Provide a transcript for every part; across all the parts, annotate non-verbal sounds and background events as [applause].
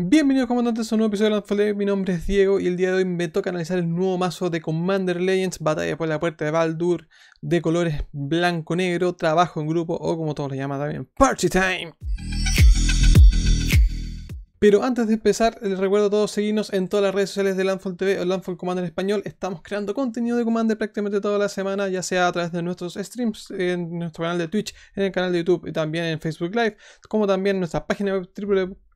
Bienvenidos comandantes a un nuevo episodio de Landfall mi nombre es Diego y el día de hoy me toca analizar el nuevo mazo de Commander Legends, batalla por la puerta de Baldur, de colores blanco-negro, trabajo en grupo o como todos le llaman también, Party Time. Pero antes de empezar, les recuerdo a todos seguirnos en todas las redes sociales de Landfall TV o Landfall Commander Español. Estamos creando contenido de Commander prácticamente toda la semana, ya sea a través de nuestros streams en nuestro canal de Twitch, en el canal de YouTube y también en Facebook Live, como también en nuestra página web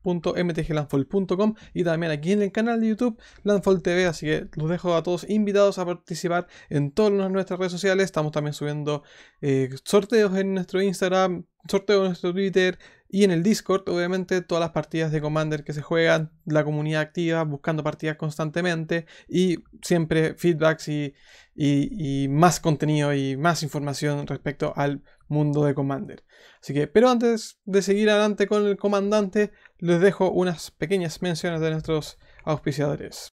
www.mtglandfall.com y también aquí en el canal de YouTube Landfall TV, así que los dejo a todos invitados a participar en todas nuestras redes sociales, estamos también subiendo eh, sorteos en nuestro Instagram, sorteos en nuestro Twitter y en el Discord, obviamente todas las partidas de Commander que se juegan, la comunidad activa, buscando partidas constantemente y siempre feedbacks y más contenido y más información respecto al mundo de Commander. Así que, pero antes de seguir adelante con el comandante, les dejo unas pequeñas menciones de nuestros auspiciadores.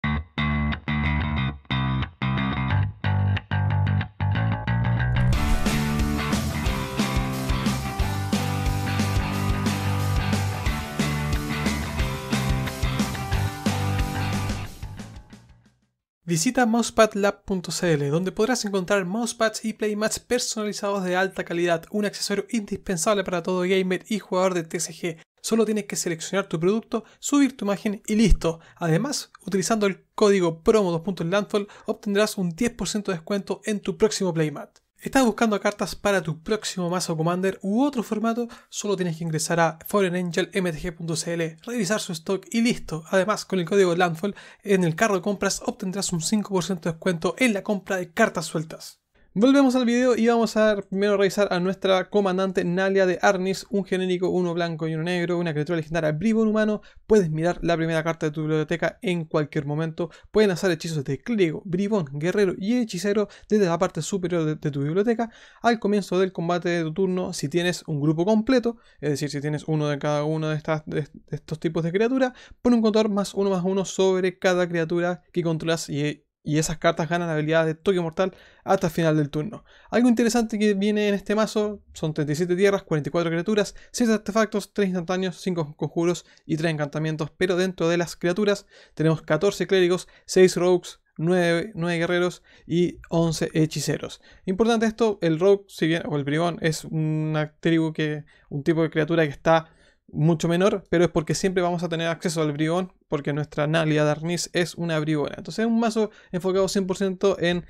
Visita mousepadlab.cl donde podrás encontrar mousepads y playmats personalizados de alta calidad, un accesorio indispensable para todo gamer y jugador de TCG. Solo tienes que seleccionar tu producto, subir tu imagen y listo. Además, utilizando el código promo2.landfall obtendrás un 10% de descuento en tu próximo playmat. ¿Estás buscando cartas para tu próximo mazo Commander u otro formato? Solo tienes que ingresar a foreignangelmtg.cl, revisar su stock y listo. Además, con el código Landfall en el carro de compras obtendrás un 5% de descuento en la compra de cartas sueltas. Volvemos al video y vamos a primero revisar a nuestra comandante Nalia de Arnis, un genérico, uno blanco y uno negro, una criatura legendaria bribón humano. Puedes mirar la primera carta de tu biblioteca en cualquier momento. Pueden hacer hechizos de cliego, bribón, guerrero y hechicero desde la parte superior de, tu biblioteca al comienzo del combate de tu turno si tienes un grupo completo, es decir, si tienes uno de cada uno de, estas, estos tipos de criatura, pon un contador más uno más uno sobre cada criatura que controlas y y esas cartas ganan habilidades de toque mortal hasta el final del turno. Algo interesante que viene en este mazo son 37 tierras, 44 criaturas, 6 artefactos, 3 instantáneos, 5 conjuros y 3 encantamientos, pero dentro de las criaturas tenemos 14 clérigos, 6 rogues, 9, guerreros y 11 hechiceros. Importante esto, el rogue, si bien, o el bribón, es una tribu que, un tipo de criatura que está mucho menor, pero es porque siempre vamos a tener acceso al bribón, porque nuestra Nalia Darnis es una bribona. Entonces es un mazo enfocado 100% en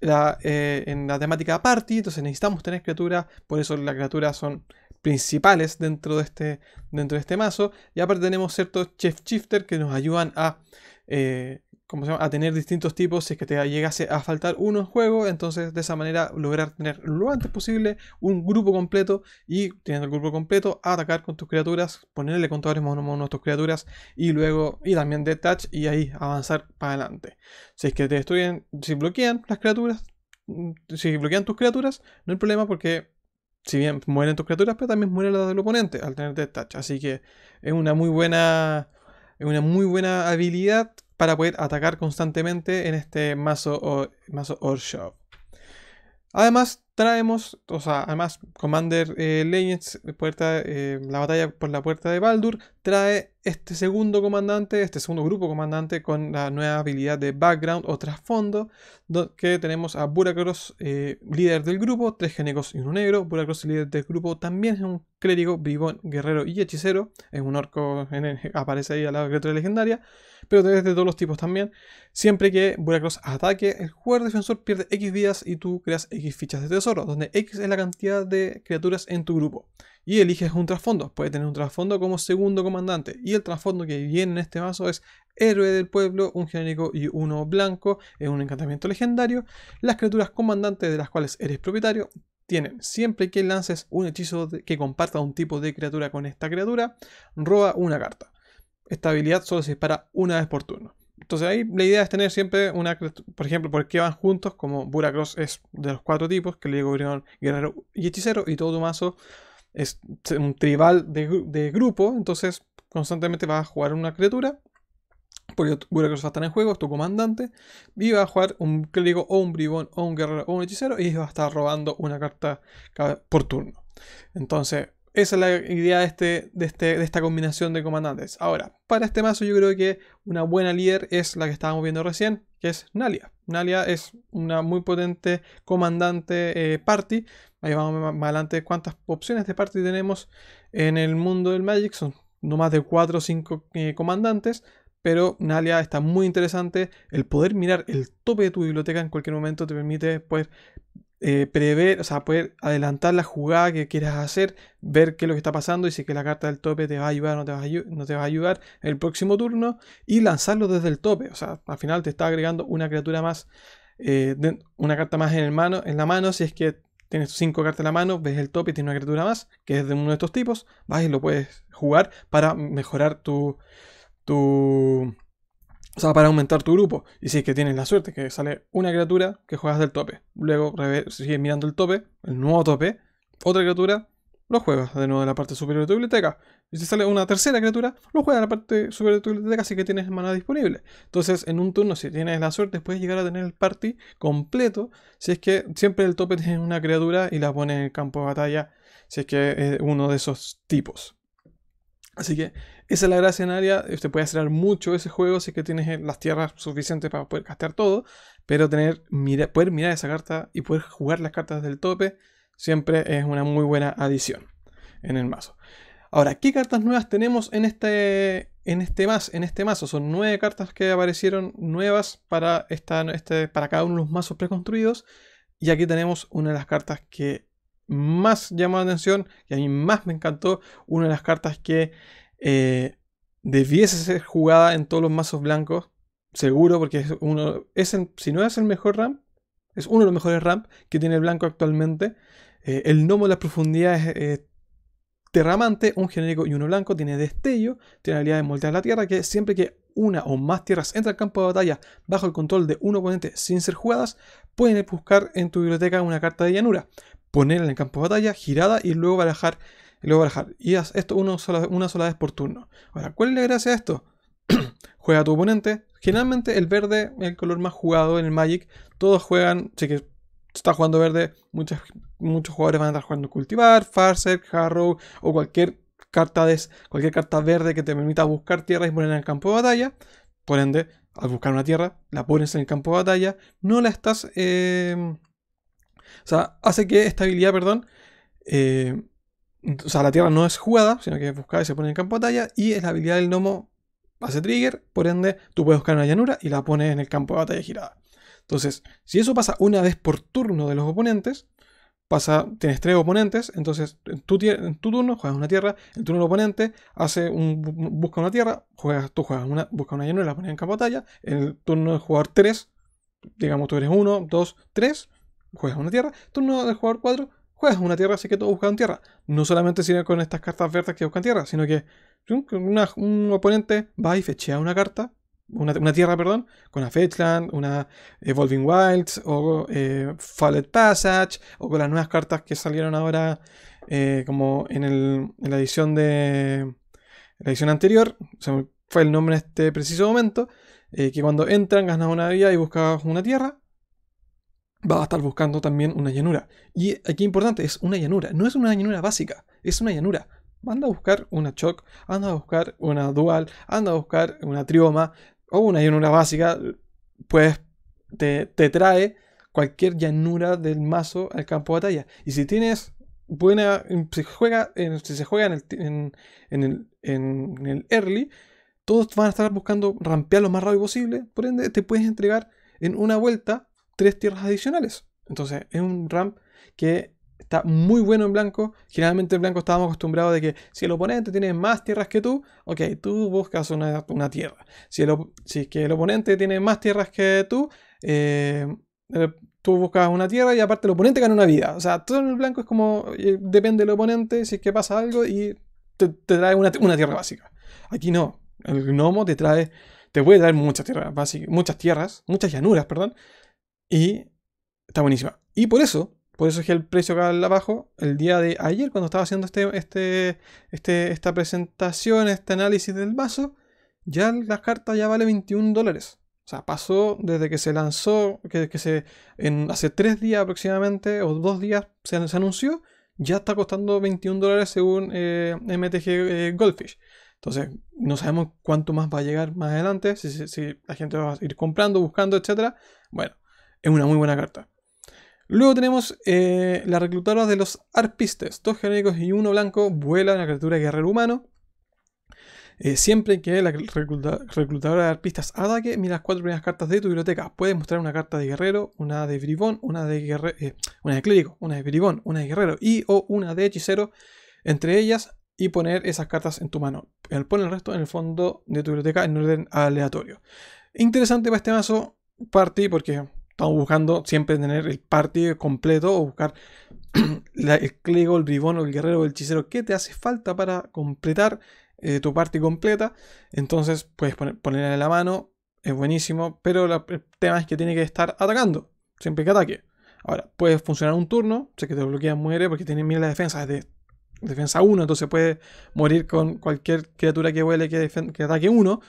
la, eh, en la temática party, entonces necesitamos tener criaturas, por eso las criaturas son principales dentro de este, dentro de este mazo. Y aparte tenemos ciertos chef shifter que nos ayudan a... Eh, a tener distintos tipos. Si es que te llegase a faltar uno en juego, entonces de esa manera lograr tener lo antes posible un grupo completo y teniendo el grupo completo, atacar con tus criaturas, ponerle contadores mono mono a tus criaturas y luego, y también detach y ahí avanzar para adelante. Si es que te destruyen, si bloquean las criaturas, mm, si bloquean tus criaturas, no hay problema porque si bien mueren tus criaturas, pero también mueren las del oponente al tener detach. Así que es una muy buena es una muy buena habilidad para poder atacar constantemente en este mazo, o, mazo Además, traemos, o sea, además Commander eh, Legends, eh, puerta, eh, la batalla por la puerta de Baldur, trae este segundo comandante, este segundo grupo comandante con la nueva habilidad de background o trasfondo, que tenemos a Buracross, líder del grupo, tres genecos y uno negro. Buracross, líder del grupo, también es un clérigo, vivón, guerrero y hechicero, es un orco, en aparece ahí al lado de la criatura legendaria pero te de todos los tipos también. Siempre que Buracross ataque, el jugador defensor pierde X vidas y tú creas X fichas de tesoro, donde X es la cantidad de criaturas en tu grupo. Y eliges un trasfondo, puede tener un trasfondo como segundo comandante. Y el trasfondo que viene en este mazo es héroe del pueblo, un genérico y uno blanco, es un encantamiento legendario. Las criaturas comandantes de las cuales eres propietario tienen siempre que lances un hechizo que comparta un tipo de criatura con esta criatura, roba una carta estabilidad solo se dispara una vez por turno. Entonces ahí la idea es tener siempre una... Por ejemplo, porque van juntos, como Buracross es de los cuatro tipos, que le guerrero y hechicero, y todo tu mazo es un tribal de, grupo, entonces constantemente vas a jugar una criatura, porque Buracross va a estar en juego, es tu comandante, y vas a jugar un clérigo o un bribón o un guerrero o un hechicero, y va a estar robando una carta por turno. Entonces, esa es la idea de, este, este esta combinación de comandantes. Ahora, para este mazo yo creo que una buena líder es la que estábamos viendo recién, que es Nalia. Nalia es una muy potente comandante eh, party. Ahí vamos más adelante cuántas opciones de party tenemos en el mundo del Magic. Son no más de 4 o 5 eh, comandantes. Pero Nalia está muy interesante. El poder mirar el tope de tu biblioteca en cualquier momento te permite poder pues, eh, prever, o sea, poder adelantar la jugada que quieras hacer, ver qué es lo que está pasando y si que la carta del tope te va a ayudar o no te va a, ayudar el próximo turno y lanzarlo desde el tope. O sea, al final te está agregando una criatura más, eh, una carta más en, el mano, en la mano si es que tienes cinco cartas en la mano, ves el tope y tienes una criatura más, que es de uno de estos tipos, vas y lo puedes jugar para mejorar tu, tu, o sea, para aumentar tu grupo. Y si es que tienes la suerte que sale una criatura que juegas del tope. Luego sigues mirando el tope, el nuevo tope, otra criatura, lo juegas de nuevo en la parte superior de tu biblioteca. Y si sale una tercera criatura, lo juegas en la parte superior de tu biblioteca, así que tienes maná disponible. Entonces, en un turno, si tienes la suerte, puedes llegar a tener el party completo. Si es que siempre el tope tiene una criatura y la pone en el campo de batalla, si es que es uno de esos tipos. Así que esa es la gracia en área. Eh, usted puede acelerar mucho ese juego si que tienes eh, las tierras suficientes para poder castear todo. Pero tener, poder mirar esa carta y poder jugar las cartas del tope siempre es una muy buena adición en el mazo. Ahora, ¿qué cartas nuevas tenemos en este, en este, mazo? En este mazo? Son nueve cartas que aparecieron nuevas para, esta, este, para cada uno de los mazos preconstruidos. Y aquí tenemos una de las cartas que más llamó la atención, Y a mí más me encantó, una de las cartas que eh, debiese ser jugada en todos los mazos blancos, seguro, porque es uno, es si no es el mejor ramp, es uno de los mejores ramp que tiene el blanco actualmente. Eh, el gnomo de las profundidades es eh, terramante, un genérico y uno blanco, tiene destello, tiene la habilidad de moldear la tierra, que siempre que una o más tierras entra al campo de batalla bajo el control de un oponente sin ser jugadas, pueden buscar en tu biblioteca una carta de llanura, ponerla en el campo de batalla, girada y luego barajar y luego bajar Y haz esto una sola, una vez por turno. Ahora, ¿cuál es la gracia de esto? [clears throat] Juega a tu oponente. Generalmente el verde es el color más jugado en el Magic. Todos juegan, si que está jugando verde, muchos, muchos jugadores van a estar jugando Cultivar, Farset, Harrow o cualquier carta, de, cualquier carta verde que te permita buscar tierra y ponerla en el campo de batalla. Por ende, al buscar una tierra, la pones en el campo de batalla, no la estás... Eh, o sea, hace que esta habilidad, perdón, eh, o sea, la tierra no es jugada, sino que es buscada y se pone en campo de batalla. Y es la habilidad del gnomo hace trigger, por ende, tú puedes buscar una llanura y la pones en el campo de batalla girada. Entonces, si eso pasa una vez por turno de los oponentes, pasa, tienes tres oponentes, entonces en tu, turno juegas una tierra, el turno del oponente hace un, busca una tierra, tú juegas una, busca una llanura, la pones en campo de batalla, en el turno del jugador 3, digamos tú eres 1, 2, 3, juegas una tierra, turno del jugador 4, juegas una tierra, así que todos buscan tierra. No solamente sirve con estas cartas verdes que buscan tierra, sino que un oponente va y fechea una carta, una, tierra, perdón, con una Fetchland, una Evolving Wilds, o eh, Fallet Passage, o con las nuevas cartas que salieron ahora, eh, como en, la edición de. La edición anterior, fue el nombre en este preciso momento, eh, que cuando entran ganas una vida y buscas una tierra, va a estar buscando también una llanura. Y aquí importante, es una llanura, no es una llanura básica, es una llanura. Anda a buscar una choc, anda a buscar una dual, anda a buscar una trioma o una llanura básica, pues te, trae cualquier llanura del mazo al campo de batalla. Y si tienes buena, si, juega, se juega en en, el, en el early, todos van a estar buscando rampear lo más rápido posible, por ende te puedes entregar en una vuelta tres tierras adicionales. Entonces, es un ramp que está muy bueno en blanco. Generalmente en blanco estábamos acostumbrados de que si el oponente tiene más tierras que tú, ok, tú buscas una, una tierra. Si, el, es que el oponente tiene más tierras que tú, eh, tú buscas una tierra y aparte el oponente gana una vida. O sea, todo en el blanco es como, eh, depende del oponente, si es que pasa algo y te, te trae una, una, tierra básica. Aquí no, el gnomo te trae, te puede traer muchas tierras básicas, muchas tierras, muchas llanuras, perdón, y está buenísima. Y por eso, por eso es que el precio acá abajo, el día de ayer, cuando estaba haciendo este, este, este esta presentación, este análisis del vaso, ya la carta ya vale 21 dólares. O sea, pasó desde que se lanzó, que, que se hace tres días aproximadamente, o dos días se, anunció, ya está costando 21 dólares según eh, MTG eh, Goldfish. Entonces, no sabemos cuánto más va a llegar más adelante, si, si la gente va a ir comprando, buscando, etc. Bueno, es una muy buena carta. Luego tenemos eh, las reclutadoras de los arpistes. Dos genéricos y uno blanco. Vuela una criatura guerrero humano. Eh, siempre que la reclutadora de arpistas ataque, mira las cuatro primeras cartas de tu biblioteca. Puedes mostrar una carta de guerrero, una de bribón, una de, guerrero eh, una de clérigo, una de bribón, una de guerrero y o una de hechicero entre ellas y poner esas cartas en tu mano. Pon el resto en el fondo de tu biblioteca en orden aleatorio. Interesante para este mazo, party, porque estamos buscando siempre tener el party completo o buscar [clears throat] el clego, el bribón, el guerrero, el hechicero. ¿Qué te hace falta para completar eh, tu party completa? Entonces puedes poner, ponerla en la mano, es buenísimo, pero el tema es que tiene que estar atacando, siempre que ataque. Ahora, puede funcionar un turno, sé que te bloquea muere, porque tiene mil defensa, es de defensa 1, entonces puede morir con cualquier criatura que vuele que, que ataque 1.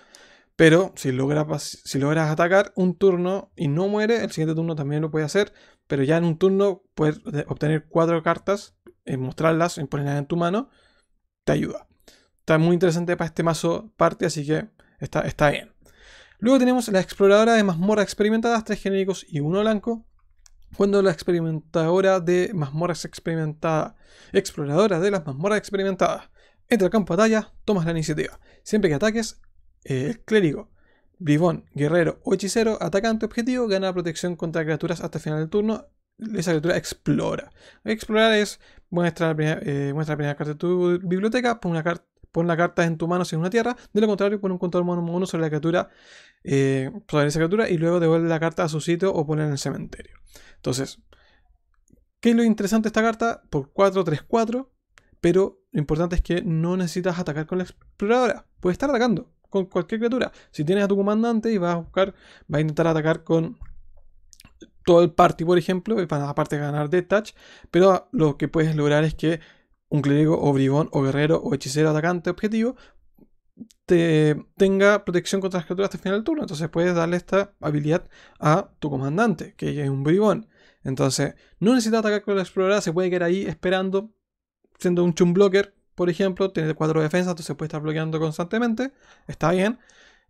Pero si logras, si logras atacar un turno y no muere, el siguiente turno también lo puede hacer. Pero ya en un turno puedes obtener cuatro cartas, eh, mostrarlas y ponerlas en tu mano. Te ayuda. Está muy interesante para este mazo parte, así que está, está bien. Luego tenemos la exploradora de mazmorras experimentadas, tres genéricos y uno blanco. Cuando la experimentadora de mazmorras experimentada, exploradora de las mazmorras experimentadas, entra al campo de batalla, tomas la iniciativa. Siempre que ataques, eh, el clérigo, bribón, guerrero o hechicero, atacante objetivo, gana protección contra criaturas hasta el final del turno. Esa criatura explora. Explorar es muestra la primera, eh, carta de tu biblioteca, pon, una la carta en tu mano si es una tierra, de lo contrario pon un control mono sobre la criatura, eh, esa criatura y luego devuelve la carta a su sitio o ponla en el cementerio. Entonces, ¿qué es lo interesante de esta carta? Por 4-3-4, pero lo importante es que no necesitas atacar con la exploradora, puedes estar atacando cualquier criatura. Si tienes a tu comandante y vas a buscar, va a intentar atacar con todo el party, por ejemplo, para aparte ganar detach, pero lo que puedes lograr es que un clérigo o bribón o guerrero o hechicero atacante objetivo te tenga protección contra las criaturas hasta el final del turno. Entonces puedes darle esta habilidad a tu comandante, que es un bribón. Entonces, no necesita atacar con la exploradora, se puede quedar ahí esperando, siendo un blocker por ejemplo, tener cuatro defensas, entonces puede estar bloqueando constantemente, está bien,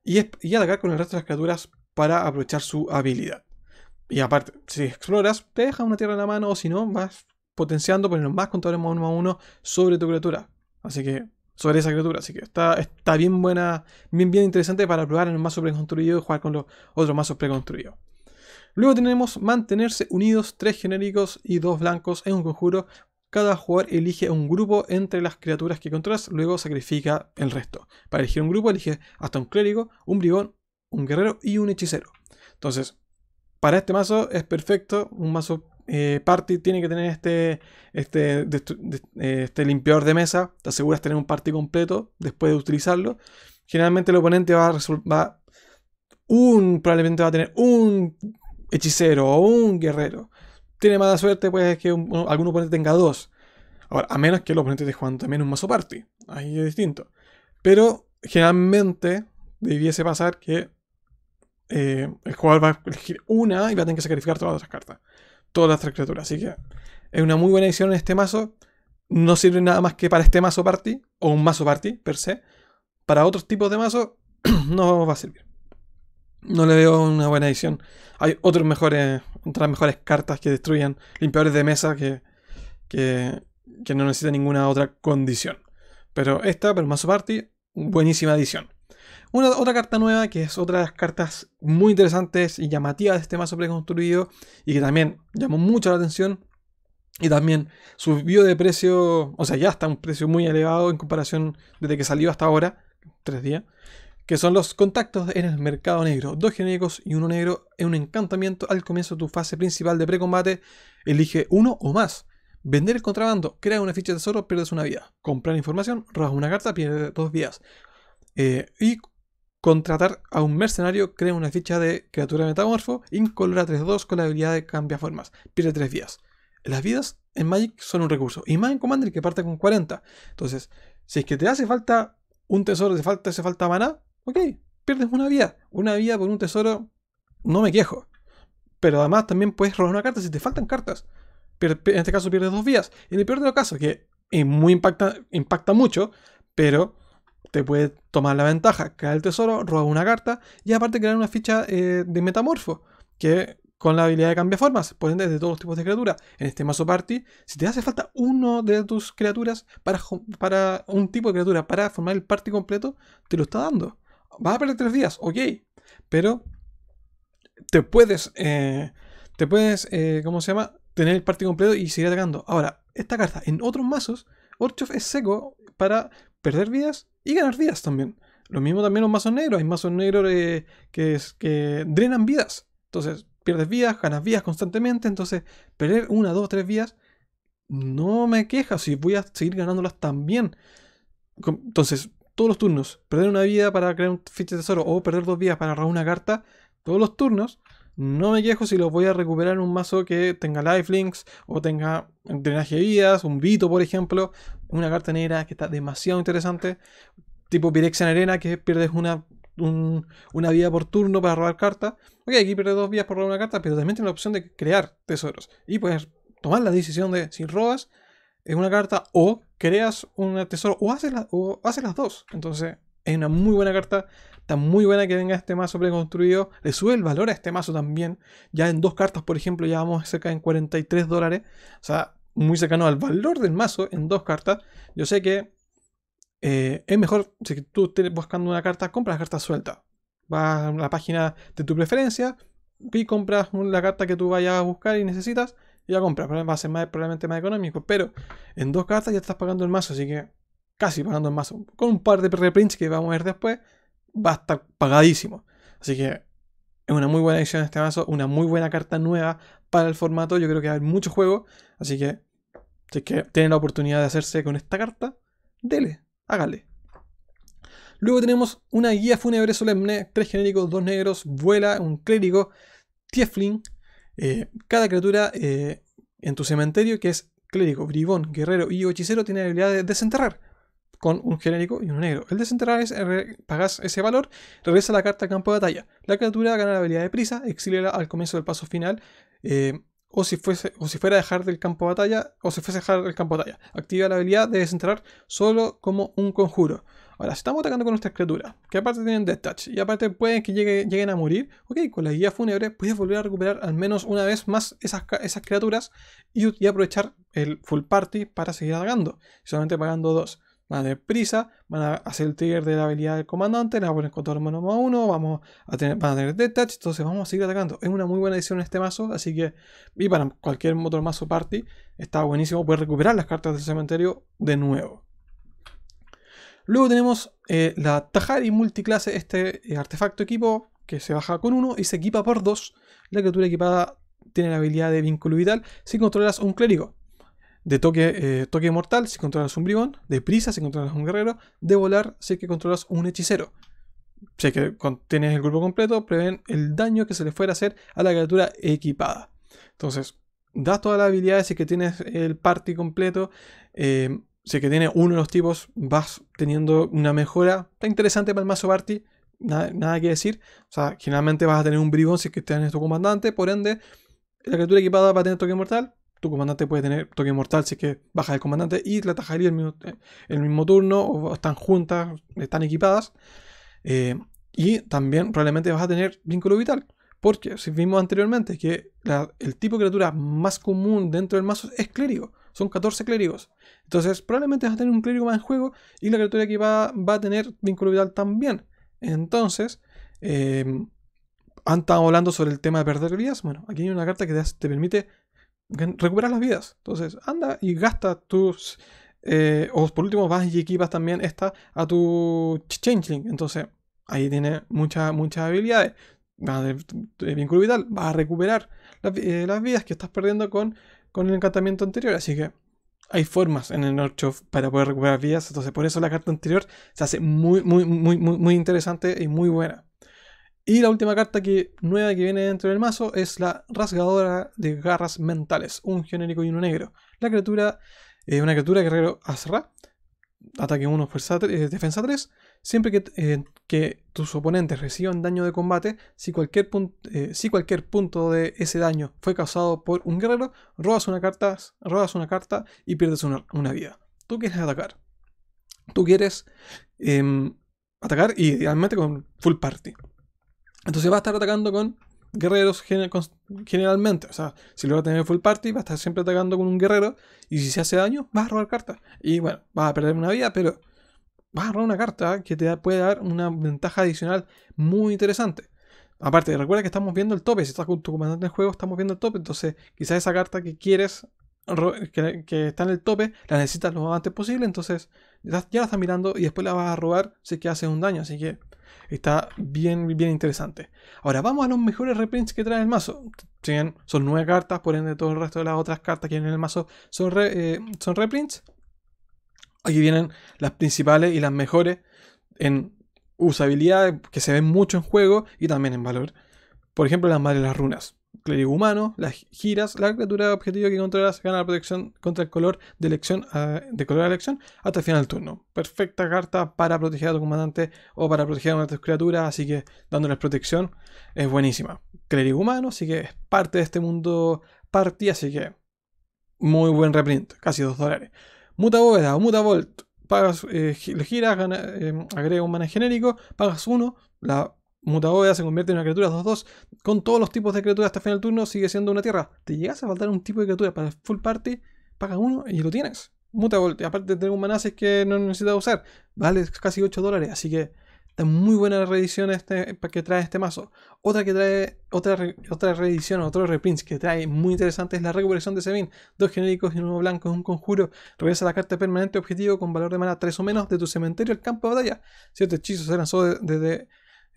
y, atacar con el resto de las criaturas para aprovechar su habilidad. Y aparte, si exploras, te deja una tierra en la mano, o si no, vas potenciando, poniendo más contadores uno a uno sobre tu criatura. Así que, sobre esa criatura. Así que está, está bien buena, bien, bien interesante para probar en un mazo preconstruido y jugar con los otros mazos preconstruidos. Luego tenemos mantenerse unidos, tres genéricos y dos blancos. en un conjuro cada jugador elige un grupo entre las criaturas que controlas, luego sacrifica el resto. Para elegir un grupo elige hasta un clérigo, un bribón, un guerrero y un hechicero. Entonces, para este mazo es perfecto, un mazo eh, party tiene que tener este, este, eh, este limpiador de mesa, te aseguras tener un party completo después de utilizarlo. Generalmente el oponente va a un probablemente va a tener un hechicero o un guerrero tiene mala suerte pues que algún oponente tenga dos. Ahora, a menos que el oponente esté jugando también un mazo party. Ahí es distinto. Pero generalmente debiese pasar que eh, el jugador va a elegir una y va a tener que sacrificar todas las otras cartas. Todas las tres criaturas. Así que es una muy buena edición en este mazo. No sirve nada más que para este mazo party o un mazo party per se. Para otros tipos de mazo [clears throat] no va a servir. No le veo una buena edición. Hay otros mejores, otras mejores cartas que destruyan limpiadores de mesa que, no necesitan ninguna otra condición. Pero esta, pero Mazo Party, buenísima edición. Una, otra carta nueva, que es otra de las cartas muy interesantes y llamativas de este mazo preconstruido, y que también llamó mucho la atención, y también subió de precio, o sea, ya está un precio muy elevado en comparación desde que salió hasta ahora, tres días, que son los contactos en el mercado negro. Dos genéricos y uno negro en un encantamiento al comienzo de tu fase principal de precombate. Elige uno o más. Vender el contrabando, crea una ficha de tesoro, pierdes una vida. Comprar información, robas una carta, pierdes dos vidas. Eh, y contratar a un mercenario, crea una ficha de criatura metamorfo, incolora 3-2 con la habilidad de cambia formas, pierde tres vidas. Las vidas en Magic son un recurso, y más en Commander que parte con 40. Entonces, si es que te hace falta un tesoro, te falta, hace falta maná, ok, pierdes una vía, Una vía por un tesoro, no me quejo. Pero además también puedes robar una carta si te faltan cartas. en este caso pierdes dos vías. En el peor de los casos, que es muy impacta, impacta mucho, pero te puede tomar la ventaja, crear el tesoro, robar una carta y aparte crear una ficha eh, de metamorfo, que con la habilidad de cambiar formas, pueden de todos los tipos de criaturas. En este mazo party, si te hace falta uno de tus criaturas para, para un tipo de criatura para formar el party completo, te lo está dando vas a perder tres días, ok, pero te puedes, eh, te puedes, eh, ¿cómo se llama? Tener el party completo y seguir atacando. Ahora, esta carta en otros mazos, Orchov es seco para perder vidas y ganar vidas también. Lo mismo también los mazos negros, hay mazos negros eh, que, que drenan vidas. Entonces, pierdes vidas, ganas vidas constantemente, entonces perder una, dos, tres vidas, no me queja, si voy a seguir ganándolas también. Entonces, todos los turnos. Perder una vida para crear un ficha de tesoro o perder dos vidas para robar una carta, todos los turnos. No me quejo si los voy a recuperar en un mazo que tenga lifelinks o tenga drenaje de vidas, un Vito, por ejemplo, una carta negra que está demasiado interesante, tipo en Arena, que pierdes una, una vida por turno para robar carta. Ok, aquí pierdes dos vidas por robar una carta, pero también tienes la opción de crear tesoros y puedes tomar la decisión de si robas es una carta o creas un tesoro o haces, las dos. Entonces, es una muy buena carta. Está muy buena que venga este mazo preconstruido. Le sube el valor a este mazo también. Ya en dos cartas, por ejemplo, ya vamos cerca en 43 dólares. O sea, muy cercano al valor del mazo en dos cartas. Yo sé que eh, es mejor, si tú estés buscando una carta, compra la carta suelta. Vas a la página de tu preferencia y compras la carta que tú vayas a buscar y necesitas ya la compra. Va a ser más, probablemente más económico, pero en dos cartas ya estás pagando el mazo, así que casi pagando el mazo. Con un par de reprints que vamos a ver después, va a estar pagadísimo. Así que es una muy buena edición este mazo, una muy buena carta nueva para el formato. Yo creo que va a haber mucho juego, así que si que tienen la oportunidad de hacerse con esta carta, dele, hágale. Luego tenemos una guía fúnebre solemne, tres genéricos, dos negros, vuela, un clérigo, Tiefling, eh, cada criatura eh, en tu cementerio que es clérigo, bribón, guerrero y hechicero tiene la habilidad de desenterrar con un genérico y un negro. El desenterrar es eh, pagas ese valor, regresa la carta al campo de batalla. La criatura gana la habilidad de prisa, exílela al comienzo del paso final. o si, fuese, o si fuera a dejar del campo de batalla, o si fuese a dejar del campo de batalla. Activa la habilidad de desenterrar solo como un conjuro. Ahora, si estamos atacando con nuestras criaturas, que aparte tienen Death Touch, y aparte pueden que lleguen a morir, ok, con la guía fúnebre puedes volver a recuperar al menos una vez más esas, criaturas y, aprovechar el full party para seguir atacando, solamente pagando dos. Van a prisa, van a hacer el trigger de la habilidad del comandante, la van con todo más uno, vamos a tener, van a tener Death Touch, entonces vamos a seguir atacando. Es una muy buena edición este mazo, así que, y para cualquier motor mazo party, está buenísimo puedes recuperar las cartas del cementerio de nuevo. Luego tenemos eh, la Tajari multiclase, este eh, artefacto equipo que se baja con uno y se equipa por dos. La criatura equipada tiene la habilidad de vínculo vital si controlas un clérigo. De toque, eh, toque mortal si controlas un bribón. De prisa si controlas un guerrero. De volar si es que controlas un hechicero. Si es que tienes el grupo completo, prevén el daño que se le fuera a hacer a la criatura equipada. Entonces, das todas las habilidades si es que tienes el party completo. Eh, si que tiene uno de los tipos, vas teniendo una mejora. Está interesante para el mazo Barty, nada, que decir. O sea, generalmente vas a tener un bribón si es que en tu comandante, por ende, la criatura equipada va a tener toque mortal. Tu comandante puede tener toque mortal si es que baja el comandante y la atajaría el mismo, eh, el mismo turno, o están juntas, están equipadas. Eh, y también probablemente vas a tener vínculo vital. Porque si vimos anteriormente que el tipo de criatura más común dentro del mazo es clérigo. Son 14 clérigos. Entonces, probablemente vas a tener un clérigo más en juego y la criatura que va, va a tener vínculo vital también. Entonces, em, han estado hablando sobre el tema de perder vidas. Bueno, aquí hay una carta que te, permite recuperar las vidas. Entonces, anda y gasta tus. Eh, o por último, vas y equipas también esta a tu Changeling. Entonces, ahí tiene muchas muchas habilidades. Vas a vínculo vital, Va a recuperar las eh, vidas que estás perdiendo con con el encantamiento anterior, así que hay formas en el Norchov para poder recuperar vidas, entonces por eso la carta anterior se hace muy, muy, muy, muy, muy interesante y muy buena. Y la última carta que, nueva que viene dentro del mazo es la Rasgadora de Garras Mentales, un genérico y uno negro. La criatura es eh, una criatura guerrero Azra, ataque 1, eh, defensa 3, siempre eh, que, tus oponentes reciban daño de combate, si cualquier, eh, si cualquier punto de ese daño fue causado por un guerrero, robas una carta, una carta y pierdes una, vida. Tú quieres atacar. Tú quieres em, atacar idealmente con full party. Entonces va a estar atacando con guerreros generalmente. O sea, si a tener full party, va a estar siempre atacando con un guerrero. Y si se hace daño, vas a robar cartas. Y bueno, vas a perder una vida, pero vas a robar una carta que te puede dar una ventaja adicional muy interesante. Aparte, recuerda que estamos viendo el tope. Si estás con tu comandante en juego, estamos viendo el tope. Entonces, quizás esa carta que quieres, que, que, está en el tope, la necesitas lo más antes posible. Entonces, ya la estás mirando y después la vas a robar si es que hace un daño. Así que Está bien, bien interesante. Ahora vamos a los mejores reprints que trae el mazo. son nueve cartas, por ende todo el resto de las otras cartas que vienen en el mazo son, eh, son reprints. Aquí vienen las principales y las mejores en usabilidad, que se ven mucho en juego y también en valor. Por ejemplo, las madres de las runas clérigo humano, las giras, la criatura objetivo que controlas gana la protección contra el color de elección ah, de color elección hasta el final del turno. Perfecta carta para proteger a tu comandante o para proteger a una de tus criaturas, así que dándoles protección es buenísima. Clérigo humano, así que es parte de este mundo party, así que muy buen reprint, casi 2 dólares. Muta bóveda o muta volt, pagas, eh, giras, eh, agrega un mana genérico, pagas uno, la Mutagoya se convierte en una criatura 2-2. Con todos los tipos de criaturas hasta el final del turno sigue siendo una tierra. Te llegas a faltar un tipo de criatura para full party, paga uno y lo tienes. MutaVolt. aparte de tener un maná que no necesitas usar, vale casi 8 dólares. Así que está muy buena la reedición este, que trae este mazo. Otra que trae, otra, otra reedición, otro reprint que trae muy interesante es la recuperación de Sevin. Dos genéricos y uno blanco es un conjuro. Regresa la carta permanente objetivo con valor de mana 3 o menos de tu cementerio al campo de batalla. Siete hechizos Se lanzó desde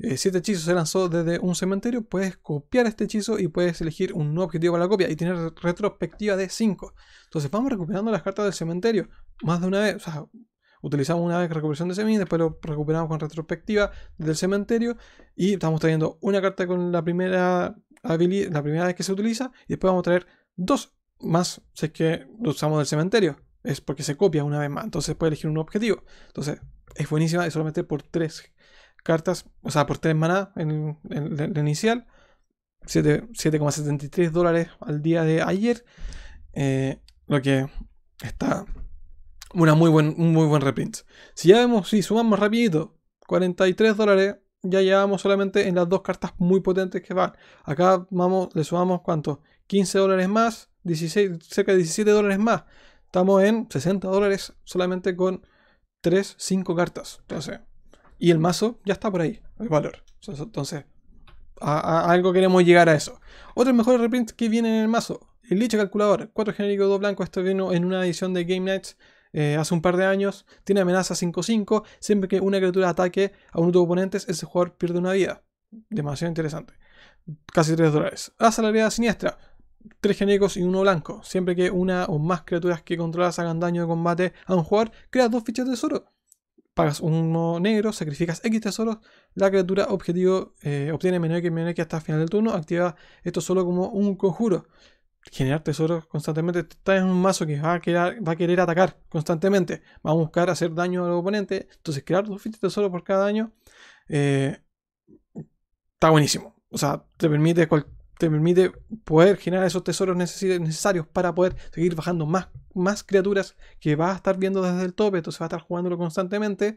eh, siete hechizos se lanzó desde un cementerio, puedes copiar este hechizo y puedes elegir un nuevo objetivo para la copia y tener retrospectiva de 5. Entonces vamos recuperando las cartas del cementerio más de una vez. O sea, utilizamos una vez recuperación de semillas, después lo recuperamos con retrospectiva del cementerio y estamos trayendo una carta con la primera habilidad, la primera vez que se utiliza y después vamos a traer dos más si es que lo usamos del cementerio. Es porque se copia una vez más, entonces puedes elegir un objetivo. Entonces es buenísima y solamente por 3 cartas, o sea, por 3 maná en, el inicial, 7,73 dólares al día de ayer, eh, lo que está una muy buen, un muy buen reprint. Si ya vemos, si sumamos rapidito, 43 dólares, ya llevamos solamente en las dos cartas muy potentes que van. Acá vamos, le sumamos cuánto, 15 dólares más, 16, cerca de 17 dólares más. Estamos en 60 dólares solamente con 3, 5 cartas. Entonces, y el mazo ya está por ahí, el valor. Entonces, a, algo queremos llegar a eso. Otro mejor reprint que viene en el mazo. El Licho Calculador, 4 genérico dos blanco. Esto vino en una edición de Game Nights eh, hace un par de años. Tiene amenaza 5-5. Siempre que una criatura ataque a uno de tus oponentes, ese jugador pierde una vida. Demasiado interesante. Casi 3 dólares. La realidad siniestra. 3 genéricos y uno blanco. Siempre que una o más criaturas que controlas hagan daño de combate a un jugador, crea dos fichas de tesoro pagas uno negro, sacrificas X tesoros, la criatura objetivo eh, obtiene menos X, menos X hasta final del turno, activa esto solo como un conjuro. Generar tesoros constantemente, está en un mazo que va a, querer, atacar constantemente, va a buscar hacer daño al oponente, entonces crear dos tesoros por cada daño eh, está buenísimo. O sea, te permite cualquier te permite poder generar esos tesoros necesarios para poder seguir bajando más, más criaturas que vas a estar viendo desde el tope, entonces vas a estar jugándolo constantemente.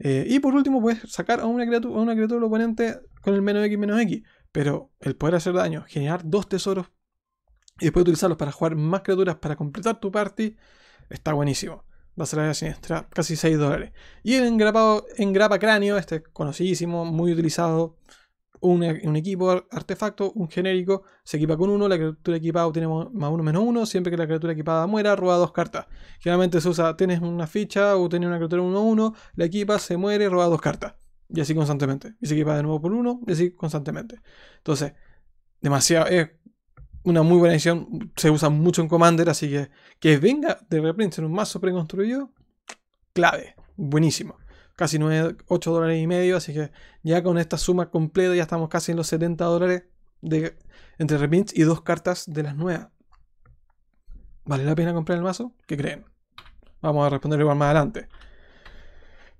Eh, y por último, puedes sacar a una, criatura, a una criatura oponente con el menos X menos X. Pero el poder hacer daño, generar dos tesoros y después utilizarlos para jugar más criaturas para completar tu party, está buenísimo. Va a ser la siniestra, casi 6 dólares. Y el engrapado, engrapa cráneo, este conocidísimo, muy utilizado un, equipo artefacto, un genérico, se equipa con uno, la criatura equipada tiene más uno menos uno, siempre que la criatura equipada muera, roba dos cartas. Generalmente se usa, tienes una ficha o tienes una criatura 1-1, la equipa, se muere, roba dos cartas. Y así constantemente. Y se equipa de nuevo por uno, y así constantemente. Entonces, demasiado, es una muy buena edición, se usa mucho en Commander, así que que venga de repente en un mazo preconstruido, clave, buenísimo casi 8 dólares y medio. Así que ya con esta suma completa ya estamos casi en los 70 dólares de, entre reprints y dos cartas de las nuevas. ¿Vale la pena comprar el mazo? ¿Qué creen? Vamos a responder igual más adelante.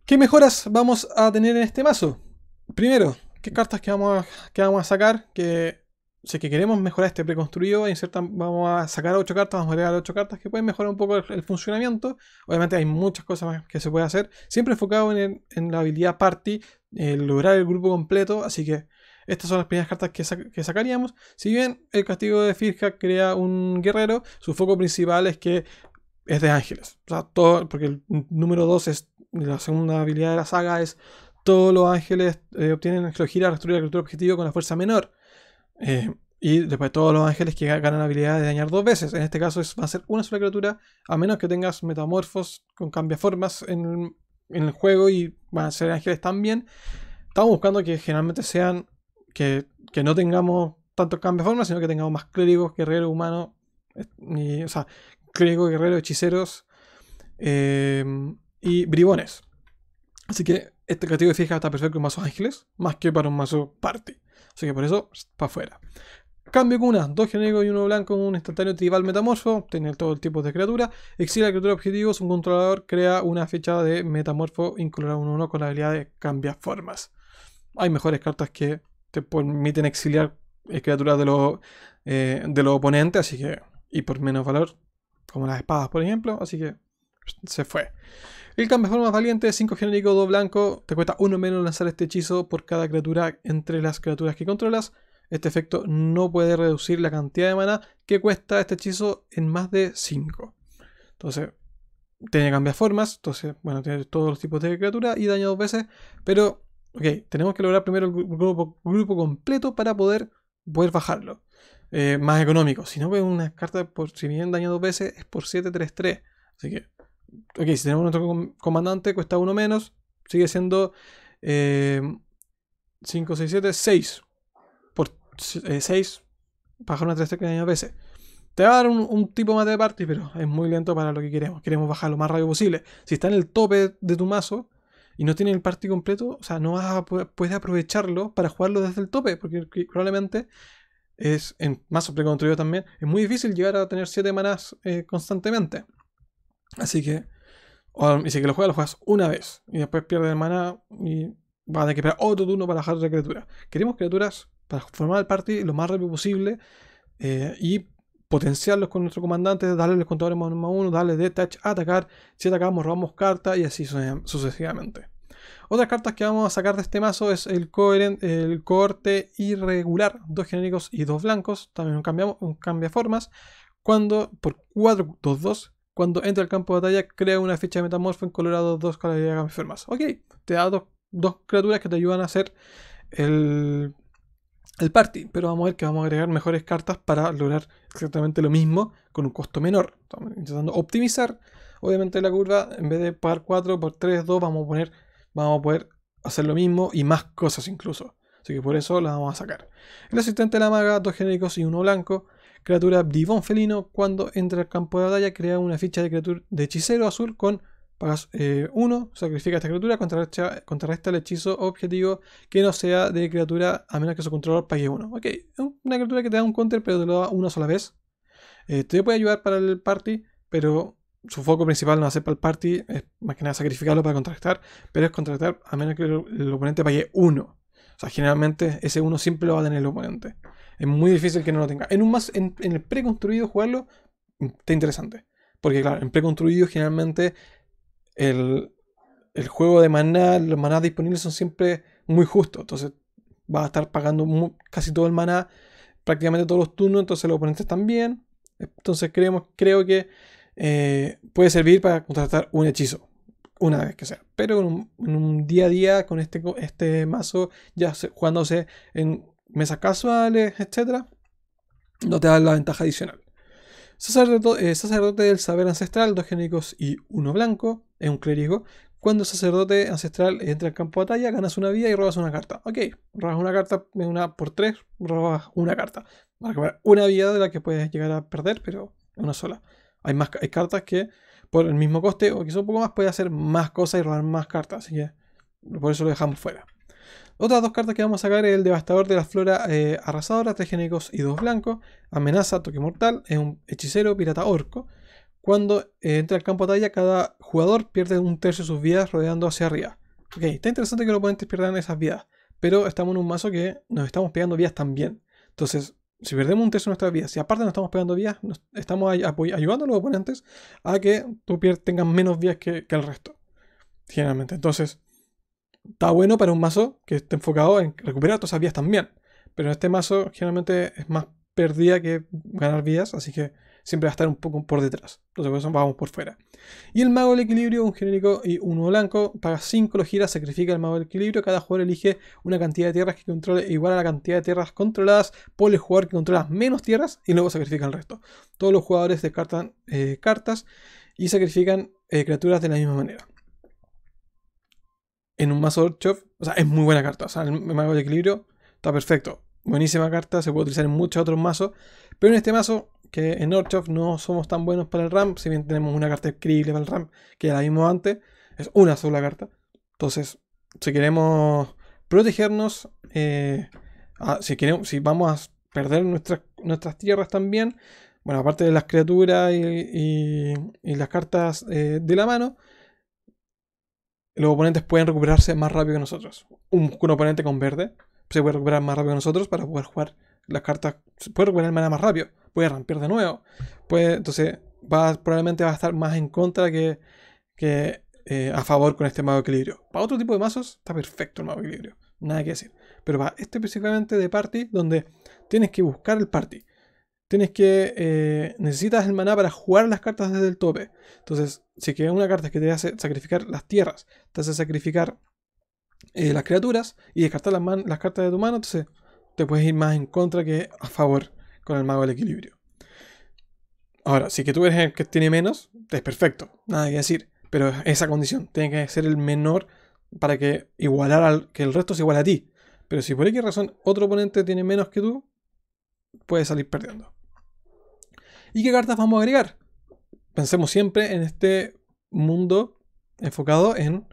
¿Qué mejoras vamos a tener en este mazo? Primero, ¿qué cartas que vamos que vamos a sacar? Que si que queremos mejorar este preconstruido, vamos a sacar 8 cartas, vamos a agregar 8 cartas que pueden mejorar un poco el, funcionamiento. Obviamente hay muchas cosas más que se puede hacer, siempre enfocado en, la habilidad party, lograr el grupo completo, así que estas son las primeras cartas que, sacaríamos. Si bien el castigo de Firja crea un guerrero, su foco principal es que es de ángeles. todo, porque el número 2 es la segunda habilidad de la saga, es todos los ángeles obtienen eh, obtienen girar, destruir el objetivo con la fuerza menor. Eh, y después todos los ángeles que ganan la habilidad de dañar dos veces. En este caso es, va a ser una sola criatura, a menos que tengas metamorfos con cambiaformas en, en el juego y van a ser ángeles también. Estamos buscando que generalmente sean, que, no tengamos tantos cambiaformas, sino que tengamos más clérigos, guerreros, humanos, eh, o sea, clérigos, guerreros, hechiceros eh, y bribones. Así que este castigo de fija está perfecto un mazo ángeles, más que para un mazo party. Así que por eso, para afuera. Cambio con una, dos genéricos y uno blanco, en un instantáneo tribal metamorfo, tener todo el tipo de criatura. Exila criatura objetivo, un controlador crea una ficha de metamorfo incolora uno 1 con la habilidad de cambiar formas. Hay mejores cartas que te permiten exiliar eh, criaturas de los eh, de los oponentes, así que. Y por menos valor, como las espadas, por ejemplo, así que se fue. El cambio de Forma valiente, 5 genérico, 2 blanco. Te cuesta 1 menos lanzar este hechizo por cada criatura entre las criaturas que controlas. Este efecto no puede reducir la cantidad de mana que cuesta este hechizo en más de 5. Entonces, tiene que cambiar formas. Entonces, bueno, tiene todos los tipos de criaturas y daño dos veces. Pero, ok, tenemos que lograr primero el grupo, completo para poder, poder bajarlo. Eh, más económico. Si no, pues una carta por si bien daño dos veces es por 7-3-3. Así que ok, si tenemos otro comandante, cuesta uno menos, sigue siendo 5, 6, 7, 6 por 6, eh, bajar una 3 veces. Te va a dar un, tipo más de party, pero es muy lento para lo que queremos. Queremos bajar lo más rápido posible. Si está en el tope de tu mazo y no tiene el party completo, o sea, no vas a aprovecharlo para jugarlo desde el tope, porque probablemente es en mazo preconstruido también. Es muy difícil llegar a tener 7 manas eh, constantemente. Así que, o, um, y si que lo juegas, lo juegas una vez. Y después pierde el maná y va a tener que esperar otro turno para bajar otra criatura. Queremos criaturas para formar el party lo más rápido posible eh, y potenciarlos con nuestro comandante, darle el contadores más uno, más uno, darle detach, atacar. Si atacamos, robamos carta y así sucesivamente. Otras cartas que vamos a sacar de este mazo es el, coherent, cohorte irregular, dos genéricos y dos blancos. También cambiamos, cambia formas. Cuando por 4, 2, 2 cuando entra al campo de batalla, crea una ficha de metamorfo en colorado 2 de enfermas. Ok, te da dos, criaturas que te ayudan a hacer el, party, pero vamos a ver que vamos a agregar mejores cartas para lograr exactamente lo mismo con un costo menor. Estamos intentando optimizar, obviamente, la curva. En vez de pagar 4 por 3, 2, vamos a poner, vamos a poder hacer lo mismo y más cosas incluso. Así que por eso las vamos a sacar. El asistente de la maga, dos genéricos y uno blanco criatura bribón felino. Cuando entra al campo de batalla, crea una ficha de, criatura, de hechicero azul con pagas 1, eh, sacrifica a esta criatura, contrarresta, el hechizo objetivo que no sea de criatura a menos que su controlador pague 1. Ok, una criatura que te da un counter pero te lo da una sola vez. Eh, te puede ayudar para el party, pero su foco principal no va para el party, es más que nada sacrificarlo para contrarrestar, pero es contrarrestar a menos que el, el oponente pague 1. O sea, generalmente ese 1 siempre lo va a tener el oponente. Es muy difícil que no lo tenga. En un más, en, el preconstruido jugarlo está interesante. Porque claro, en preconstruido generalmente el, el juego de maná, los maná disponibles son siempre muy justos. Entonces vas a estar pagando casi todo el maná, prácticamente todos los turnos, entonces los oponentes también. Entonces creemos, creo que eh, puede servir para contratar un hechizo. Una vez que sea. Pero en un, día a día con este, este mazo ya jugándose en mesas casuales, etc., no te dan la ventaja adicional. Sacerdote, eh, sacerdote del saber ancestral, dos genéricos y uno blanco, es un clérigo. Cuando sacerdote ancestral entra al campo de batalla, ganas una vida y robas una carta. Ok, robas una carta eh, una por tres, robas una carta. Para una vida de la que puedes llegar a perder, pero una sola. Hay más hay cartas que por el mismo coste o quizá un poco más puedes hacer más cosas y robar más cartas, así que por eso lo dejamos fuera. Otras dos cartas que vamos a sacar es el Devastador de la Flora eh, Arrasadora, tres genéricos y dos blancos. Amenaza, toque mortal, es un hechicero pirata orco. Cuando eh, entra al campo de batalla, cada jugador pierde un tercio de sus vidas rodeando hacia arriba. Ok, está interesante que los oponentes pierdan esas vidas, pero estamos en un mazo que nos estamos pegando vidas también. Entonces, si perdemos un tercio de nuestras vidas, si aparte nos estamos pegando vidas, estamos ayudando a los oponentes a que tú tengas menos vidas que el resto. Generalmente. Entonces, Está bueno para un mazo que esté enfocado en recuperar todas esas vías también. Pero en este mazo generalmente es más perdida que ganar vías, así que siempre va a estar un poco por detrás. Entonces por eso vamos por fuera. Y el mago del equilibrio, un genérico y uno blanco, paga 5, lo giras sacrifica el mago del equilibrio. Cada jugador elige una cantidad de tierras que controle igual a la cantidad de tierras controladas por el jugador que controla menos tierras y luego sacrifica el resto. Todos los jugadores descartan eh, cartas y sacrifican eh, criaturas de la misma manera en un mazo Orchov, o sea, es muy buena carta. O sea, el mago de equilibrio está perfecto. Buenísima carta, se puede utilizar en muchos otros mazos. Pero en este mazo, que en Orchov no somos tan buenos para el RAM si bien tenemos una carta increíble para el RAM, que ya la vimos antes, es una sola carta. Entonces, si queremos protegernos, eh, ah, si, queremos, si vamos a perder nuestras, nuestras tierras también, bueno, aparte de las criaturas y, las cartas eh, de la mano, los oponentes pueden recuperarse más rápido que nosotros. Un, oponente con verde se puede recuperar más rápido que nosotros para poder jugar las cartas. Se puede recuperar de manera más rápido. Puede rampear de nuevo. Puede, entonces, probablemente va a estar más en contra que, eh, a favor con este mago equilibrio. Para otro tipo de mazos está perfecto el mago equilibrio. Nada que decir. Pero para este específicamente de party, donde tienes que buscar el party tienes que. Eh, necesitas el maná para jugar las cartas desde el tope. Entonces, si queda una carta que te hace sacrificar las tierras, te hace sacrificar eh, las criaturas y descartar las, las cartas de tu mano, entonces te puedes ir más en contra que a favor con el mago del equilibrio. Ahora, si que tú eres el que tiene menos, es perfecto, nada que decir. Pero esa condición, tiene que ser el menor para que igualar al que el resto se iguale a ti. Pero si por X razón otro oponente tiene menos que tú, puedes salir perdiendo. ¿Y qué cartas vamos a agregar? Pensemos siempre en este mundo enfocado en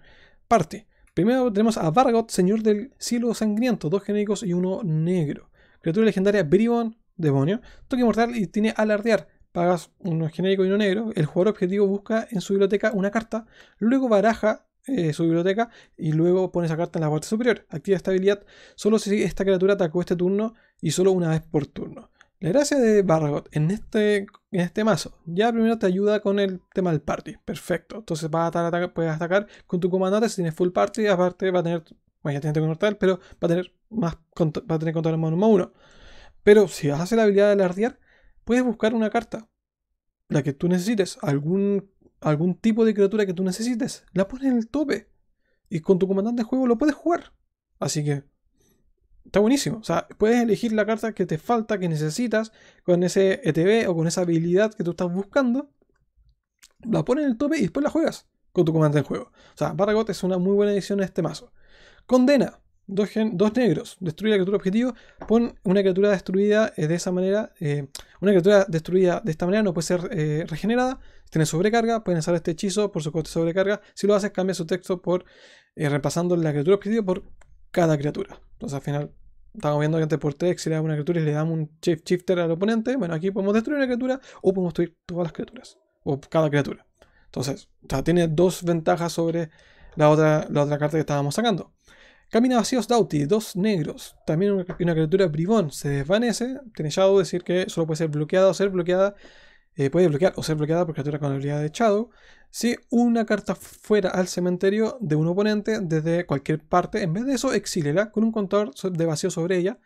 parte. Primero tenemos a Vargot, señor del cielo sangriento, dos genéricos y uno negro. Criatura legendaria Bribon, demonio. Toque mortal y tiene alardear. Pagas uno genérico y uno negro. El jugador objetivo busca en su biblioteca una carta, luego baraja eh, su biblioteca y luego pone esa carta en la parte superior. Activa esta habilidad solo si esta criatura atacó este turno y solo una vez por turno. La gracia de Barragot en este, en este mazo, ya primero te ayuda con el tema del party, perfecto. Entonces a puedes atacar con tu comandante si tienes full party, aparte va a tener, bueno ya tienes mortal, pero va a tener más, va a tener control mono uno Pero si vas a hacer la habilidad de alardear, puedes buscar una carta, la que tú necesites, algún, algún tipo de criatura que tú necesites, la pones en el tope y con tu comandante de juego lo puedes jugar. Así que está buenísimo. O sea, puedes elegir la carta que te falta, que necesitas, con ese ETB o con esa habilidad que tú estás buscando. La pones en el tope y después la juegas con tu comandante en juego. O sea, Barragot es una muy buena edición de este mazo. Condena. Dos, dos negros. Destruye la criatura objetivo. Pon una criatura destruida eh, de esa manera. Eh, una criatura destruida de esta manera no puede ser eh, regenerada. tiene sobrecarga, pueden usar este hechizo por su coste de sobrecarga. Si lo haces, cambia su texto por repasando la criatura objetivo por cada criatura. Entonces al final estamos viendo que antes por le da una criatura y le damos un shift shifter al oponente. Bueno, aquí podemos destruir una criatura o podemos destruir todas las criaturas. O cada criatura. Entonces, o sea, tiene dos ventajas sobre la otra, otra carta que estábamos sacando. Camina vacíos Doughty, dos negros. También una, criatura bribón se desvanece. Tiene Shadow, decir que solo puede ser bloqueada o ser bloqueada eh, puede bloquear o ser bloqueada por criatura con habilidad de Shadow si una carta fuera al cementerio de un oponente desde cualquier parte. En vez de eso, exílela con un contador de vacío sobre ella.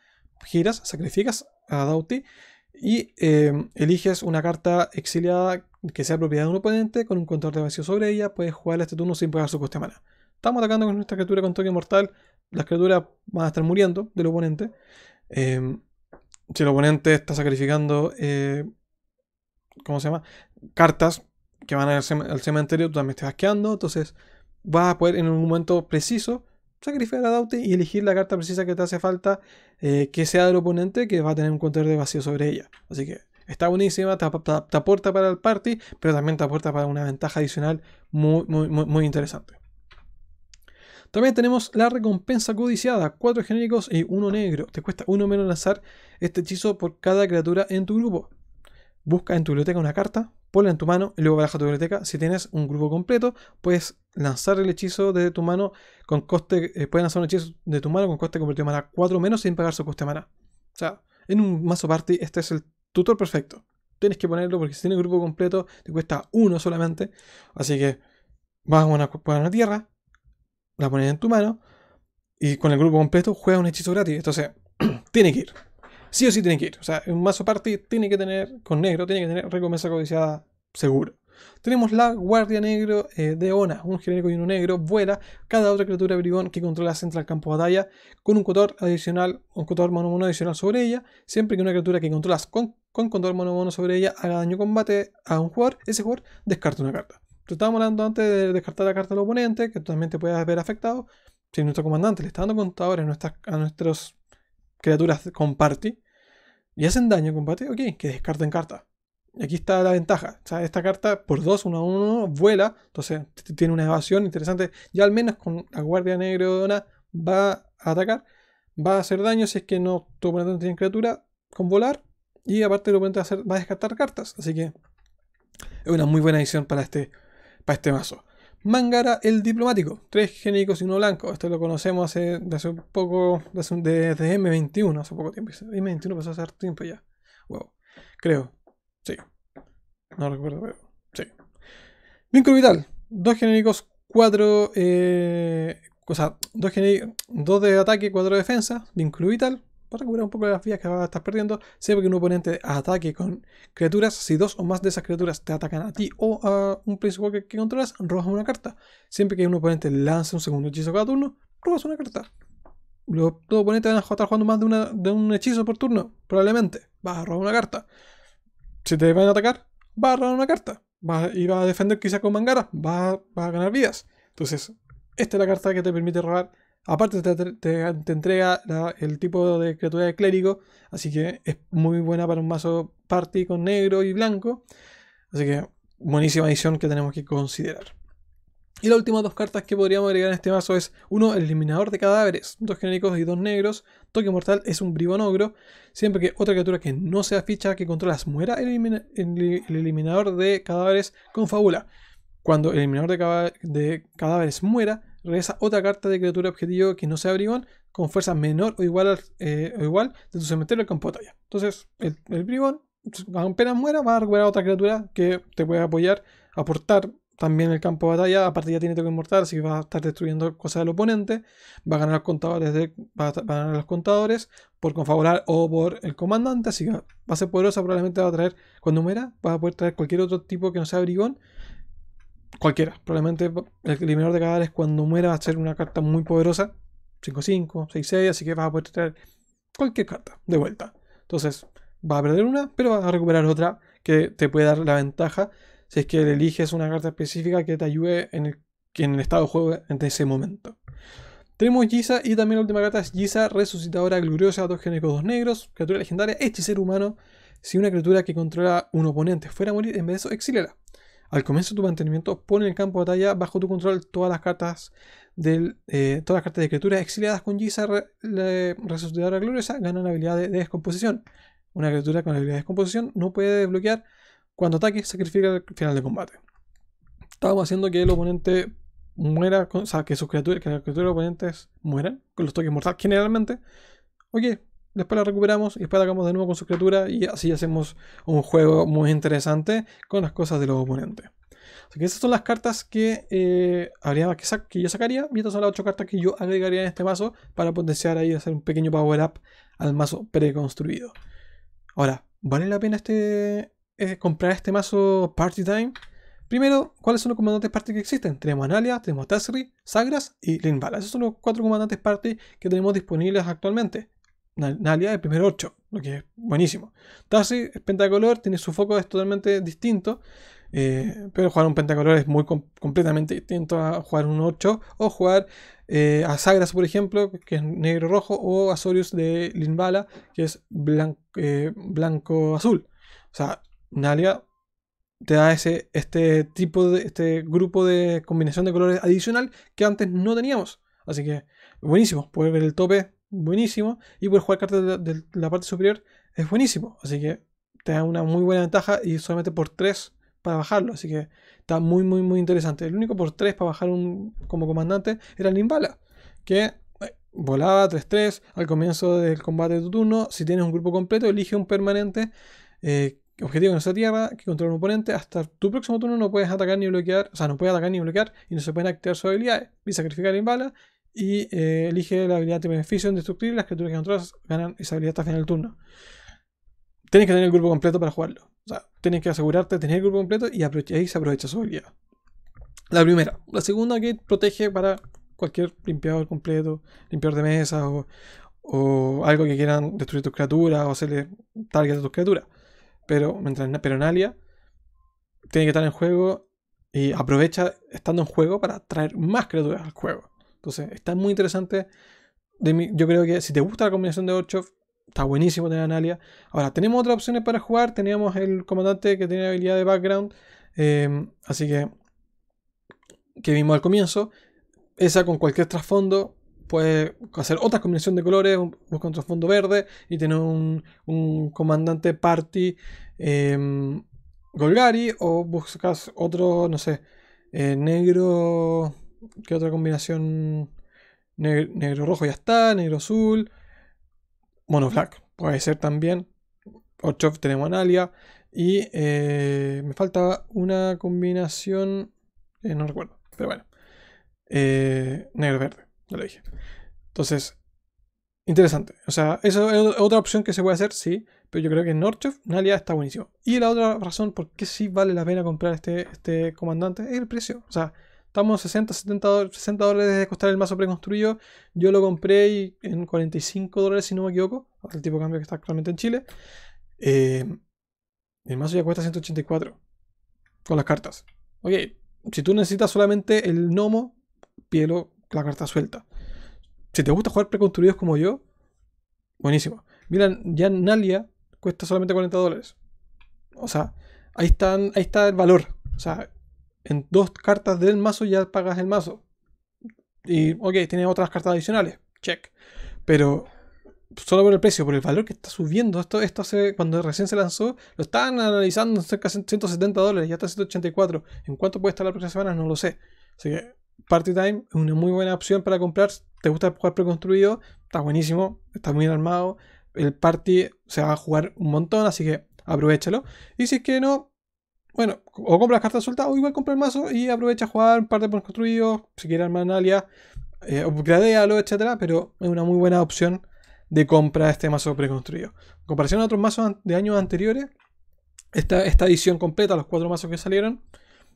Giras, sacrificas a Dauti y em, eliges una carta exiliada que sea propiedad de un oponente con un contador de vacío sobre ella. Puedes a este turno sin pagar su coste mana. Estamos atacando con nuestra criatura con toque mortal. Las criaturas van a estar muriendo del oponente. Em, si el oponente está sacrificando eh, ¿cómo se llama? Cartas que van al, cementerio, tú también estás quedando, entonces vas a poder en un momento preciso sacrificar a Daute y elegir la carta precisa que te hace falta, eh, que sea del oponente, que va a tener un contador de vacío sobre ella. Así que está buenísima, te, aporta para el party, pero también te aporta para una ventaja adicional muy, muy, muy, muy interesante. También tenemos la recompensa codiciada, 4 genéricos y 1 negro. Te cuesta uno menos lanzar este hechizo por cada criatura en tu grupo busca en tu biblioteca una carta, ponla en tu mano y luego a tu biblioteca. Si tienes un grupo completo, puedes lanzar el hechizo de tu mano con coste. Eh, puedes lanzar un hechizo de tu mano con coste convertido en mana 4 menos sin pagar su coste de mana. O sea, en un mazo party, este es el tutor perfecto. Tienes que ponerlo porque si tienes grupo completo, te cuesta uno solamente. Así que vas a una, a una tierra, la pones en tu mano y con el grupo completo juegas un hechizo gratis. Entonces, [clears throat] tiene que ir sí o sí tiene que ir. O sea, un mazo party tiene que tener, con negro, tiene que tener recompensa codiciada seguro. Tenemos la Guardia Negro eh, de Ona, un genérico y uno negro, vuela cada otra criatura brigón que controlas entra al campo de batalla con un cotor adicional, un cotor mono mono adicional sobre ella, siempre que una criatura que controlas con, con cotor mono mono sobre ella haga daño combate a un jugador, ese jugador descarta una carta. Estábamos hablando antes de descartar la carta al oponente, que también te puedes ver afectado. Si nuestro comandante le está dando contadores a, nuestras, a nuestras criaturas con party, y hacen daño en combate, ok, que descarten carta. Y aquí está la ventaja. O sea, esta carta por 2, 1 a 1, vuela. Entonces tiene una evasión interesante. Ya al menos con la Guardia Negra Dona va a atacar. Va a hacer daño si es que no toma oponente tiene criatura con volar. Y aparte lo oponente va a, hacer, va a descartar cartas. Así que es una muy buena edición para este, para este mazo. Mangara el diplomático, tres genéricos y uno blanco. Esto lo conocemos hace, hace poco, desde M21, hace poco tiempo. M21 pasó hace tiempo ya. Creo. Sí. No recuerdo, pero sí. Vínculo vital, dos genéricos, cuatro. Eh, o sea, dos, dos de ataque, cuatro de defensa. Vínculo vital, recuperar un poco de las vías que a estar perdiendo, siempre que un oponente ataque con criaturas, si dos o más de esas criaturas te atacan a ti o a un principal que, controlas, Robas una carta. Siempre que un oponente lance un segundo hechizo cada turno, robas una carta. Los, dos oponentes van a estar jugando más de, una, de un hechizo por turno, probablemente. Vas a robar una carta. Si te van a atacar, vas a robar una carta. y vas a defender quizás con mangara, va vas a ganar vidas. Entonces, esta es la carta que te permite robar Aparte te, entrega el tipo de criatura de clérigo, así que es muy buena para un mazo party con negro y blanco. Así que buenísima edición que tenemos que considerar. Y las últimas dos cartas que podríamos agregar en este mazo es uno, el eliminador de cadáveres, dos genéricos y dos negros. Toque mortal es un bribón ogro. Siempre que otra criatura que no sea ficha que controlas muera, el, eliminador de cadáveres con fábula. Cuando el eliminador de cadáveres muera, regresa otra carta de criatura objetivo que no sea brigón con fuerza menor o igual, eh, o igual de tu cementerio al campo de batalla. Entonces, el, el bribón, apenas muera, va a recuperar otra criatura que te puede apoyar, aportar también el campo de batalla. Aparte, ya tiene toque inmortal, así que va a estar destruyendo cosas del oponente. Va a ganar los contadores, de, a, ganar los contadores por confabular o por el comandante. Así que va a ser poderosa. Probablemente va a traer, cuando muera, va a poder traer cualquier otro tipo que no sea Brigón. Cualquiera. Probablemente el eliminador de cadáveres cuando muera va a ser una carta muy poderosa. 5-5, 6-6, así que vas a poder traer cualquier carta de vuelta. Entonces, vas a perder una, pero vas a recuperar otra que te puede dar la ventaja si es que eliges una carta específica que te ayude en el, en el estado de juego en ese momento. Tenemos Giza y también la última carta es Giza, resucitadora gloriosa, dos genéricos dos negros, criatura legendaria, ser humano. Si una criatura que controla un oponente fuera a morir, en vez de eso, exílela al comienzo de tu mantenimiento, pon en el campo de batalla bajo tu control todas las cartas eh, todas las cartas de criaturas exiliadas con Giza Resucitadora Gloriosa ganan habilidad de, descomposición. Una criatura con habilidad de descomposición no puede desbloquear cuando ataque, sacrifica al final de combate. Estamos haciendo que el oponente muera, o sea, que sus criaturas, que las criaturas oponentes mueran con los toques mortales generalmente. Ok después la recuperamos y después atacamos de nuevo con su criatura y así hacemos un juego muy interesante con las cosas de los oponentes. Así que esas son las cartas que, eh, habría que, que, yo sacaría y estas son las 8 cartas que yo agregaría en este mazo para potenciar ahí hacer un pequeño power up al mazo preconstruido. Ahora, ¿vale la pena este, eh, comprar este mazo Party Time? Primero, ¿cuáles son los comandantes party que existen? Tenemos Analia, tenemos Tasseri, Sagras y Linvala. Esos son los cuatro comandantes party que tenemos disponibles actualmente. Nalia el primer 8, lo que es buenísimo. Tasi es pentacolor, tiene su foco es totalmente distinto, eh, pero jugar un pentacolor es muy completamente distinto a jugar un 8 o jugar eh, a Sagras, por ejemplo, que es negro-rojo, o a Sorius de Linvala, que es blanco, eh, blanco, azul O sea, Nalia te da ese, este tipo de este grupo de combinación de colores adicional que antes no teníamos. Así que buenísimo, Puede ver el tope buenísimo. Y puedes jugar cartas de la, parte superior es buenísimo. Así que te da una muy buena ventaja y solamente por 3 para bajarlo. Así que está muy, muy, muy interesante. El único por 3 para bajar un, como comandante era el Limbala, que eh, volaba 3-3 al comienzo del combate de tu turno. Si tienes un grupo completo, elige un permanente. Eh, objetivo en esa tierra, que controla un oponente, hasta tu próximo turno no puedes atacar ni bloquear, o sea, no puedes atacar ni bloquear y no se pueden activar sus habilidades. Y sacrificar en y eh, elige la habilidad de beneficio indestructible. Las criaturas que controlas ganan esa habilidad hasta final del turno. Tienes que tener el grupo completo para jugarlo. O sea, tienes que asegurarte de tener el grupo completo y ahí se aprovecha su habilidad. La primera. La segunda que protege para cualquier limpiador completo, limpiador de mesa o, algo que quieran destruir tus criaturas o hacerle target a tus criaturas. Pero mientras pero Nalia tiene que estar en juego y aprovecha estando en juego para traer más criaturas al juego. Entonces, está muy interesante. yo creo que si te gusta la combinación de Orchov, está buenísimo tener a Ahora, tenemos otras opciones para jugar. Teníamos el comandante que tiene habilidad de background. Em, así que, que vimos al comienzo. Esa con cualquier trasfondo puede hacer otra combinación de colores, busca un trasfondo verde y tener un, comandante party em, Golgari o buscas otro, no sé, eh, negro ¿Qué otra combinación? negro-rojo ya está, negro-azul. Mono black puede ser también. Orchov tenemos Analia. Y eh, me falta una combinación. Eh, no recuerdo, pero bueno. Eh, negro-verde, no lo dije. Entonces, interesante. O sea, eso es otra opción que se puede hacer, sí. Pero yo creo que en Orchov Nalia está buenísimo. Y la otra razón por qué sí vale la pena comprar este, este comandante es el precio. O sea, estamos 60, 70, 60 dólares de costar el mazo preconstruido. Yo lo compré en 45 dólares, si no me equivoco, el tipo de cambio que está actualmente en Chile. Em, el mazo ya cuesta 184 con las cartas. Ok, si tú necesitas solamente el gnomo, pielo la carta suelta. Si te gusta jugar preconstruidos como yo, buenísimo. miran ya Nalia cuesta solamente 40 dólares. O sea, ahí, están, ahí está el valor. O sea, en dos cartas del mazo ya pagas el mazo. Y, ok, Tiene otras cartas adicionales, check. Pero solo por el precio, por el valor que está subiendo. Esto, esto hace, cuando recién se lanzó, lo estaban analizando cerca de 170 dólares, ya está 184. ¿En cuánto puede estar la próxima semana? No lo sé. Así que Party Time es una muy buena opción para comprar. Te gusta jugar preconstruido, está buenísimo, está muy bien armado. El party se va a jugar un montón, así que aprovechalo. Y si es que no, bueno, o compras las cartas soltadas o igual compra el mazo y aprovecha a jugar un par de puntos construidos, si quieres armar alias, eh, upgradealo, etcétera, pero es una muy buena opción de compra este mazo preconstruido. En comparación a otros mazos de años anteriores, esta, esta edición completa, los cuatro mazos que salieron,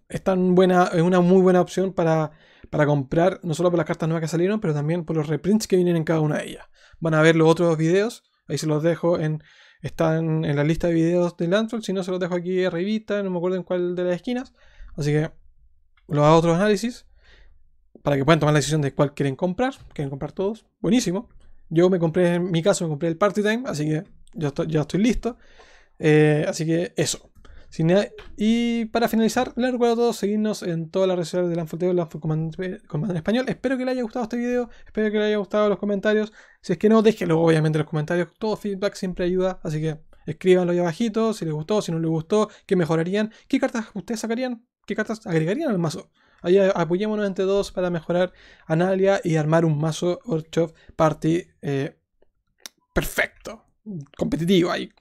es, tan buena, es una muy buena opción para, para comprar, no solo por las cartas nuevas que salieron, pero también por los reprints que vienen en cada una de ellas. Van a ver los otros videos, ahí se los dejo en están en la lista de videos de Landfall. Si no, se los dejo aquí arribita, no me acuerdo en cuál de las esquinas. Así que lo hago otro análisis para que puedan tomar la decisión de cuál quieren comprar. Quieren comprar todos. Buenísimo. Yo me compré, en mi caso, me compré el Party Time, así que ya estoy, ya estoy listo. Eh, así que eso. Y para finalizar, les recuerdo a todos seguirnos en todas las redes sociales de Lanford Teo Lanford Comandante Español. Espero que les haya gustado este video, espero que les haya gustado los comentarios. Si es que no, déjenlo obviamente en los comentarios. Todo feedback siempre ayuda, así que escríbanlo ahí abajito, si les gustó, si no les gustó, qué mejorarían, qué cartas ustedes sacarían, qué cartas agregarían al mazo. Ahí apoyémonos entre dos para mejorar Analia y armar un mazo Orchov Party eh, perfecto, competitivo ahí,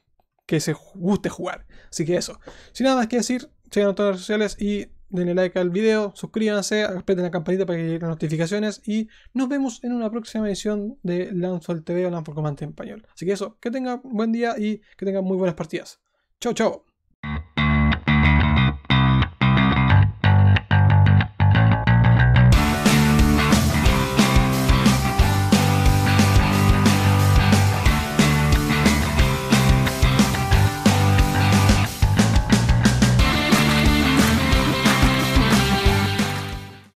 que se guste jugar. Así que eso. Sin nada más que decir, sigan a todas las redes sociales y denle like al video, suscríbanse, aprieten la campanita para que lleguen las notificaciones y nos vemos en una próxima edición de al TV o Lanzol Comandante en español. Así que eso, que tengan buen día y que tengan muy buenas partidas. Chao, chao.